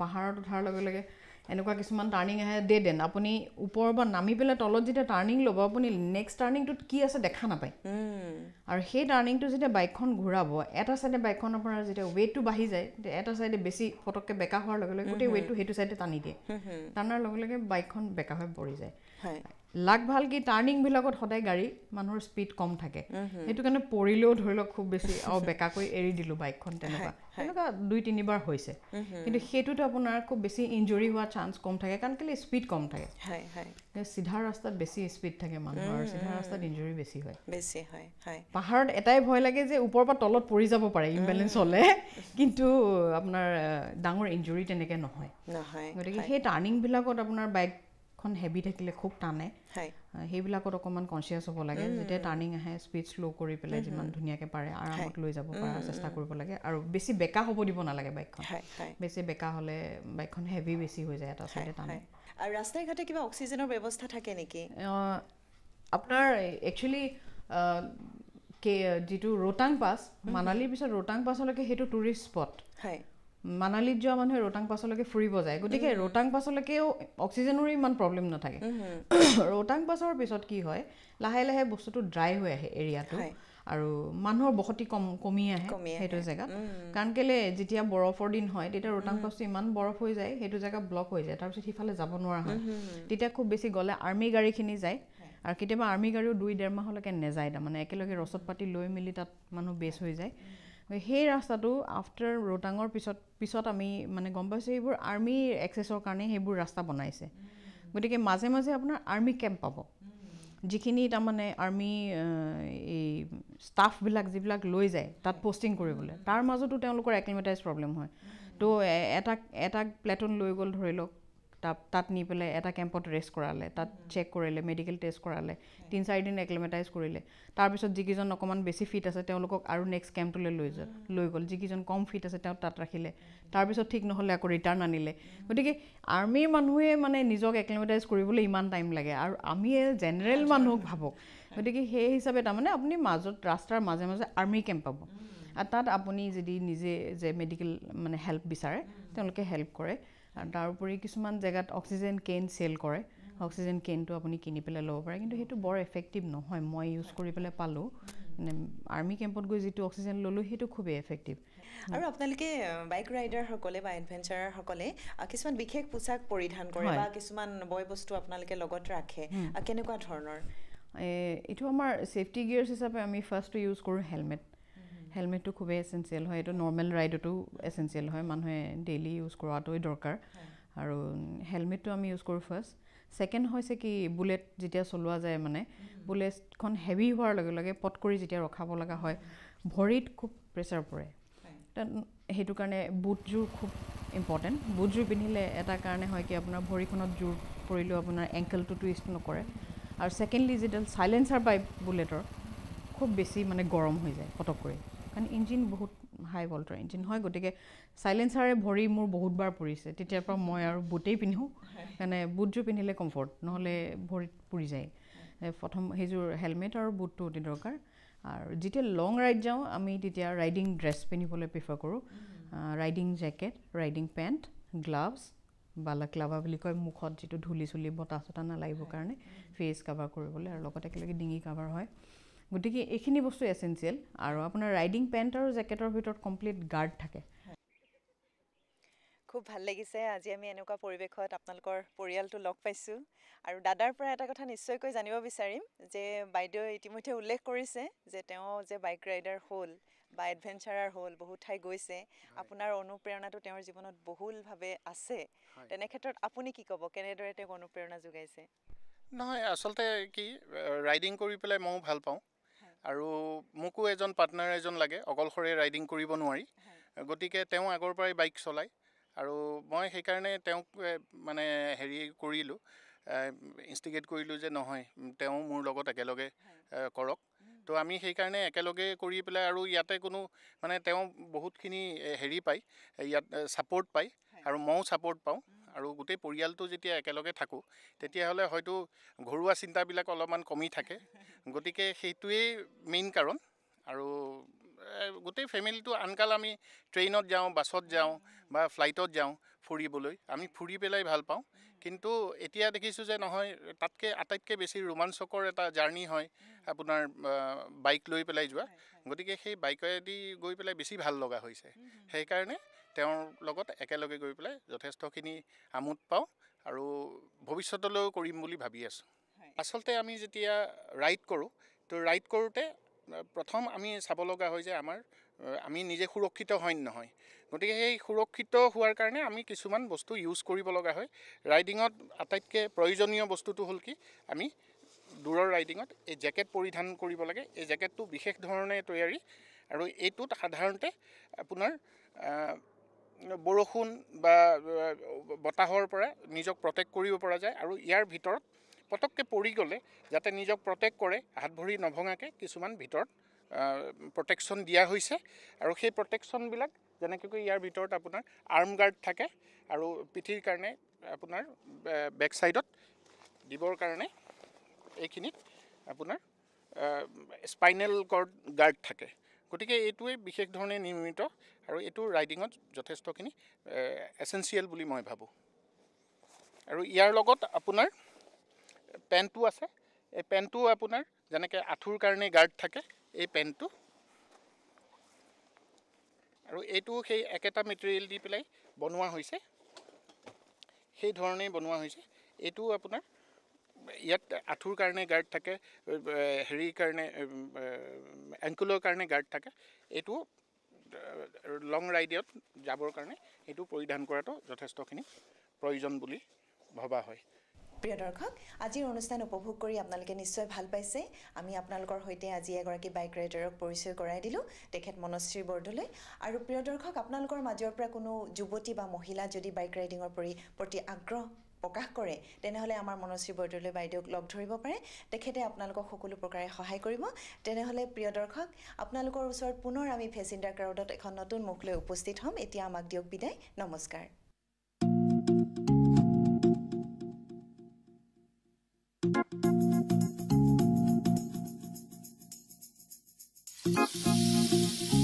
পাহাৰত উঠাৰ লগে লগে এনেকুৱা কিছুমান টাৰ্ণিং আহে দে দেন আপুনি ওপৰৰ পৰা নামি পেলাই তলত যেতিয়া টাৰ্ণিং ল'ব আপুনি নেক্সট টাৰ্ণিংটোত কি আছে দেখা নাপায় আৰু সেই টাৰ্ণিংটো যেতিয়া বাইকখন ঘূৰাব এটা ছাইডে বাইকখন আপোনাৰ যেতিয়া ৱেইটটো বাঢ়ি যায় এটা ছাইডে বেছি পটককৈ বেকা হোৱাৰ লগে লগে গোটেই ৱেইটটো সেইটো ছাইডে টানি দিয়ে টানাৰ লগে লগে বাইকখন বেকা হৈ পৰি যায় লাগ ভাল কি টাৰ্ণিংবিলাকত সদায় গাড়ী মানুহৰ স্পীড কম থাকে সেইটো কাৰণে পৰিলেও ধৰি লওক খুব বেছি আৰু বেকাকৈ এৰি দিলোঁ বাইকখন তেনেকুৱা তেনেকুৱা দুই তিনিবাৰ হৈছে কিন্তু সেইটোতো আপোনাৰ খুব বেছি ইঞ্জৰি হোৱা চান্স কম থাকে কাৰণ কেলৈ স্পীড কম থাকে চিধা ৰাস্তাত বেছি স্পীড থাকে মানুহৰ চিধা ৰাস্তাত ইঞ্জৰি বেছি হয় বেছি হয় পাহাৰত এটাই ভয় লাগে যে ওপৰৰ পৰা তলত পৰি যাব পাৰে ইমবেলেঞ্চ হ'লে কিন্তু আপোনাৰ ডাঙৰ ইঞ্জৰি তেনেকৈ নহয় গতিকে সেই টাৰ্ণিংবিলাকত আপোনাৰ বাইক এখন হেভি থাকিলে খুব টানে সেইবিলাকত অকণমান কনচিয়াছ হ'ব লাগে যেতিয়া টাৰ্ণিং আহে স্পীড শ্ল' কৰি পেলাই যিমান ধুনীয়াকৈ পাৰে আৰামত লৈ যাব পৰা চেষ্টা কৰিব লাগে আৰু বেছি বেকা হ'ব দিব নালাগে বাইকখন বেছি বেকা হ'লে বাইকখন হেভি বেছি হৈ যায় এটা টানে আৰু ৰাস্তাই ঘাটে কিবা অক্সিজেনৰ ব্যৱস্থা থাকে নেকি আপোনাৰ একচুৱেলি যিটো ৰোটাং পাছ মানালিৰ পিছত ৰোটাং পাছলৈকে সেইটো টুৰিষ্ট স্পট হয় মানালিত যোৱা মানুহে ৰোহটাং পাছলৈকে ফুৰিব যায় গতিকে ৰোহটাং পাছলৈকেও অক্সিজেনৰো ইমান প্ৰব্লেম নাথাকে ৰোহটাং পাছৰ পিছত কি হয় লাহে লাহে বস্তুটো ড্ৰাই হৈ আহে এৰিয়াটো আৰু মানুহৰ বসতি কম কমি আহে সেইটো জেগাত কাৰণ কেলে যেতিয়া বৰফৰ দিন হয় তেতিয়া ৰোটাং পাছটো ইমান বৰফ হৈ যায় সেইটো জেগা ব্লক হৈ যায় তাৰপিছত সিফালে যাব নোৱাৰা হয় তেতিয়া খুব বেছি গ'লে আৰ্মি গাড়ীখিনি যায় আৰু কেতিয়াবা আৰ্মি গাড়ীও দুই ডেৰ মাহলৈকে নেযায় তাৰমানে একেলগে ৰচদ পাতি লৈ মেলি তাত মানুহ বেছ হৈ যায় সেই ৰাস্তাটো আফটাৰ ৰোহটাঙৰ পিছত পিছত আমি মানে গম পাইছোঁ সেইবোৰ আৰ্মিৰ এক্সেছৰ কাৰণে সেইবোৰ ৰাস্তা বনাইছে গতিকে মাজে মাজে আপোনাৰ আৰ্মি কেম্প পাব যিখিনি তাৰমানে আৰ্মি এই ষ্টাফবিলাক যিবিলাক লৈ যায় তাত পষ্টিং কৰিবলৈ তাৰ মাজতো তেওঁলোকৰ এক্লিমেটাইজ প্ৰব্লেম হয় ত' এটা এটা প্লেটন লৈ গ'ল ধৰি লওক তাত নি পেলাই এটা কেম্পত ৰেষ্ট কৰালে তাত চেক কৰিলে মেডিকেল টেষ্ট কৰালে তিনি চাৰিদিন এক্লেমেটাইজ কৰিলে তাৰপিছত যিকেইজন অকণমান বেছি ফিট আছে তেওঁলোকক আৰু নেক্সট কেম্পটোলৈ লৈ যোৱা লৈ গ'ল যিকেইজন কম ফিট আছে তেওঁ তাত ৰাখিলে তাৰপিছত ঠিক নহ'লে আকৌ ৰিটাৰ্ণ আনিলে গতিকে আৰ্মীৰ মানুহে মানে নিজক এক্লেমেটাইজ কৰিবলৈ ইমান টাইম লাগে আৰু আমিয়ে জেনেৰেল মানুহক ভাবক গতিকে সেই হিচাপে তাৰমানে আপুনি মাজত ৰাস্তাৰ মাজে মাজে আৰ্মি কেম্প পাব আৰু তাত আপুনি যদি নিজে যে মেডিকেল মানে হেল্প বিচাৰে তেওঁলোকে হেল্প কৰে আৰু তাৰোপৰি কিছুমান জেগাত অক্সিজেন কেন চেল কৰে অক্সিজেন কেনটো আপুনি কিনি পেলাই ল'ব পাৰে কিন্তু সেইটো বৰ এফেক্টিভ নহয় মই ইউজ কৰি পেলাই পালোঁ মানে আৰ্মি কেম্পত গৈ যিটো অক্সিজেন ল'লোঁ সেইটো খুবেই এফেক্টিভ আৰু আপোনালোকে বাইক ৰাইডাৰসকলে বা এডভেঞ্চাৰাৰসকলে কিছুমান বিশেষ পোচাক পৰিধান কৰে বা কিছুমান বয় বস্তু আপোনালোকে লগত ৰাখে কেনেকুৱা ধৰণৰ এইটো আমাৰ ছেফটি গিয়াৰ্ছ হিচাপে আমি ফাৰ্ষ্টটো ইউজ কৰোঁ হেলমেট হেলমেটটো খুবেই এচেঞ্চিয়েল হয় এইটো নৰ্মেল ৰাইডতো এচেঞ্চিয়েল হয় মানুহে ডেইলি ইউজ কৰাটোৱেই দৰকাৰ আৰু হেলমেটটো আমি ইউজ কৰোঁ ফাৰ্ষ্ট ছেকেণ্ড হৈছে কি বুলেট যেতিয়া চলোৱা যায় মানে বুলেটখন হেভি হোৱাৰ লগে লগে পট কৰি যেতিয়া ৰখাব লগা হয় ভৰিত খুব প্ৰেছাৰ পৰে সেইটো কাৰণে বুটযোৰ খুব ইম্পৰ্টেণ্ট বুটযোৰ পিন্ধিলে এটা কাৰণে হয় কি আপোনাৰ ভৰিখনত জোৰ পৰিলেও আপোনাৰ এংকেলটো টুইষ্ট নকৰে আৰু ছেকেণ্ডলি যিডাল চাইলেঞ্চাৰ পাই বুলেটৰ খুব বেছি মানে গৰম হৈ যায় পটককৈ কাৰণ ইঞ্জিন বহুত হাই ভল্টৰ ইঞ্জিন হয় গতিকে চাইলেঞ্চাৰে ভৰি মোৰ বহুতবাৰ পৰিছে তেতিয়াৰ পৰা মই আৰু বুটেই পিন্ধো মানে বুটযোৰ পিন্ধিলে কমফৰ্ট নহ'লে ভৰিত পৰি যায় প্ৰথম সেইযোৰ হেলমেট আৰু বুটটো অতি দৰকাৰ আৰু যেতিয়া লং ৰাইড যাওঁ আমি তেতিয়া ৰাইডিং ড্ৰেছ পিন্ধিবলৈ প্ৰিফাৰ কৰোঁ riding jacket riding pant gloves balaclava বুলি কয় মুখত যিটো ধূলি চুলি বতাহ চতাহ নালাগিবৰ কাৰণে ফেচ কাভাৰ কৰিবলৈ আৰু লগতে একেলগে ডিঙি কাভাৰ হয় গতিকে এইখিনি বস্তু এচেঞ্চিয়েল আৰু আপোনাৰ ৰাইডিং পেণ্ট আৰু জেকেটৰ ভিতৰত কমপ্লিট গাৰ্ড থাকে খুব ভাল লাগিছে আজি আমি এনেকুৱা পৰিৱেশত আপোনালোকৰ পৰিয়ালটো লগ পাইছোঁ আৰু দাদাৰ পৰা এটা কথা নিশ্চয়কৈ জানিব বিচাৰিম যে বাইদেউ ইতিমধ্যে উল্লেখ কৰিছে যে তেওঁ যে বাইক ৰাইডাৰ হ'ল বা এডভেঞ্চাৰাৰ হ'ল বহুত ঠাই গৈছে আপোনাৰ অনুপ্ৰেৰণাটো তেওঁৰ জীৱনত বহুলভাৱে আছে তেনেক্ষেত্ৰত আপুনি কি ক'ব কেনেদৰে তেওঁক অনুপ্ৰেৰণা যোগাইছে নহয় আচলতে কি ৰাইডিং কৰি পেলাই ময়ো ভাল পাওঁ আৰু মোকো এজন পাৰ্টনাৰ এজন লাগে অকলশৰে ৰাইডিং কৰিব নোৱাৰি গতিকে তেওঁ আগৰ পৰাই বাইক চলায় আৰু মই সেইকাৰণে তেওঁক মানে হেৰি কৰিলোঁ ইনষ্টিগেট কৰিলোঁ যে নহয় তেওঁ মোৰ লগত একেলগে কৰক তো আমি সেইকাৰণে একেলগে কৰি পেলাই আৰু ইয়াতে কোনো মানে তেওঁ বহুতখিনি হেৰি পায় ইয়াত ছাপৰ্ট পায় আৰু ময়ো ছাপৰ্ট পাওঁ আৰু গোটেই পৰিয়ালটো যেতিয়া একেলগে থাকোঁ তেতিয়াহ'লে হয়তো ঘৰুৱা চিন্তাবিলাক অলপমান কমি থাকে গতিকে সেইটোৱেই মেইন কাৰণ আৰু গোটেই ফেমিলিটো আনকাল আমি ট্ৰেইনত যাওঁ বাছত যাওঁ বা ফ্লাইটত যাওঁ ফুৰিবলৈ আমি ফুৰি পেলাই ভাল পাওঁ কিন্তু এতিয়া দেখিছোঁ যে নহয় তাতকৈ আটাইতকৈ বেছি ৰোমাঞ্চকৰ এটা জাৰ্ণি হয় আপোনাৰ বাইক লৈ পেলাই যোৱা গতিকে সেই বাইকেদি গৈ পেলাই বেছি ভাল লগা হৈছে সেইকাৰণে তেওঁৰ লগত একেলগে গৈ পেলাই যথেষ্টখিনি আমোদ পাওঁ আৰু ভৱিষ্যতলৈও কৰিম বুলি ভাবি আছোঁ আচলতে আমি যেতিয়া ৰাইড কৰোঁ তো ৰাইড কৰোঁতে প্ৰথম আমি চাব লগা হয় যে আমাৰ আমি নিজে সুৰক্ষিত হয়নে নহয় গতিকে সেই সুৰক্ষিত হোৱাৰ কাৰণে আমি কিছুমান বস্তু ইউজ কৰিব লগা হয় ৰাইডিঙত আটাইতকৈ প্ৰয়োজনীয় বস্তুটো হ'ল কি আমি দূৰৰ ৰাইডিঙত এই জেকেট পৰিধান কৰিব লাগে এই জেকেটটো বিশেষ ধৰণে তৈয়াৰী আৰু এইটোত সাধাৰণতে আপোনাৰ বৰষুণ বা বতাহৰ পৰা নিজক প্ৰটেক্ট কৰিব পৰা যায় আৰু ইয়াৰ ভিতৰত পটককৈ পৰি গ'লে যাতে নিজক প্ৰটেক্ট কৰে হাত ভৰি নভঙাকৈ কিছুমান ভিতৰত প্ৰটেকশ্যন দিয়া হৈছে আৰু সেই প্ৰটেকশ্যনবিলাক যেনেকৈ ইয়াৰ ভিতৰত আপোনাৰ আৰ্ম গাৰ্ড থাকে আৰু পিঠিৰ কাৰণে আপোনাৰ বেক ছাইডত দিবৰ কাৰণে এইখিনিত আপোনাৰ স্পাইনেল কৰ্ড গাৰ্ড থাকে গতিকে এইটোৱে বিশেষ ধৰণে নিৰ্মিত আৰু এইটো ৰাইডিঙত যথেষ্টখিনি এচেঞ্চিয়েল বুলি মই ভাবোঁ আৰু ইয়াৰ লগত আপোনাৰ পেণ্টটো আছে এই পেণ্টটো আপোনাৰ যেনেকৈ আঁঠুৰ কাৰণে গাৰ্ড থাকে এই পেণ্টটো আৰু এইটো সেই একেটা মেটেৰিয়েল দি পেলাই বনোৱা হৈছে সেই ধৰণেই বনোৱা হৈছে এইটো আপোনাৰ ইয়াত আঁঠুৰ কাৰণে গাৰ্ড থাকে হেৰিৰ কাৰণে এংকুলৰ কাৰণে গাৰ্ড থাকে এইটো লং ৰাইডত যাবৰ কাৰণে এইটো পৰিধান কৰাটো যথেষ্টখিনি প্ৰয়োজন বুলি ভবা হয় প্ৰিয় দৰ্শক আজিৰ অনুষ্ঠান উপভোগ কৰি আপোনালোকে নিশ্চয় ভাল পাইছে আমি আপোনালোকৰ সৈতে আজি এগৰাকী বাইক ৰাইডাৰক পৰিচয় কৰাই দিলোঁ তেখেত মনশ্ৰী বৰদলৈ আৰু প্ৰিয় দৰ্শক আপোনালোকৰ মাজৰ পৰা কোনো যুৱতী বা মহিলা যদি বাইক ৰাইডিঙৰ প্ৰতি আগ্ৰহ প্ৰকাশ কৰে তেনেহ'লে আমাৰ মনশ্ৰী বৰদলৈ বাইদেউক লগ ধৰিব পাৰে তেখেতে আপোনালোকক সকলো প্ৰকাৰে সহায় কৰিব তেনেহ'লে প্ৰিয় দৰ্শক আপোনালোকৰ ওচৰত পুনৰ আমি ফেচিণ্টাৰ ক্ৰাউডত এখন নতুন মুখ লৈ উপস্থিত হ'ম এতিয়া আমাক দিয়ক বিদায় নমস্কাৰ